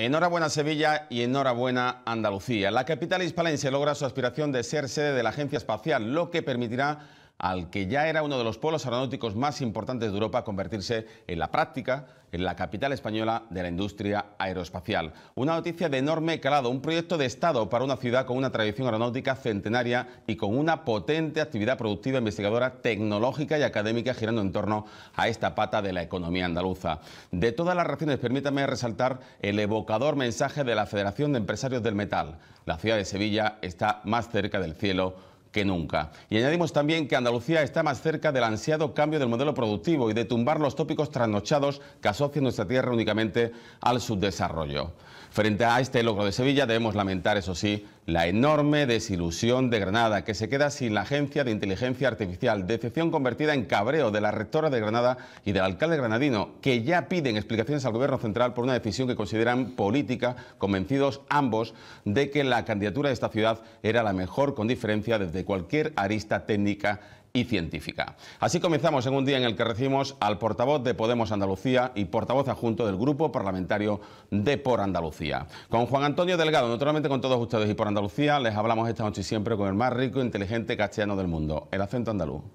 Enhorabuena Sevilla y enhorabuena Andalucía. La capital hispalense logra su aspiración de ser sede de la Agencia Espacial, lo que permitirá al que ya era uno de los polos aeronáuticos más importantes de Europa, convertirse en la práctica en la capital española de la industria aeroespacial. Una noticia de enorme calado, un proyecto de Estado para una ciudad con una tradición aeronáutica centenaria y con una potente actividad productiva, investigadora, tecnológica y académica girando en torno a esta pata de la economía andaluza. De todas las reacciones, permítame resaltar el evocador mensaje de la Federación de Empresarios del Metal. La ciudad de Sevilla está más cerca del cielo que nunca. Y añadimos también que Andalucía está más cerca del ansiado cambio del modelo productivo y de tumbar los tópicos trasnochados que asocian nuestra tierra únicamente al subdesarrollo. Frente a este logro de Sevilla debemos lamentar, eso sí, la enorme desilusión de Granada, que se queda sin la agencia de inteligencia artificial, decepción convertida en cabreo de la rectora de Granada y del alcalde granadino, que ya piden explicaciones al gobierno central por una decisión que consideran política, convencidos ambos de que la candidatura de esta ciudad era la mejor con diferencia desde cualquier arista técnica y científica. Así comenzamos en un día en el que recibimos al portavoz de Podemos Andalucía y portavoz adjunto del Grupo Parlamentario de Por Andalucía. Con Juan Antonio Delgado, naturalmente con todos ustedes y Por Andalucía, les hablamos esta noche y siempre con el más rico e inteligente castellano del mundo, el acento andaluz.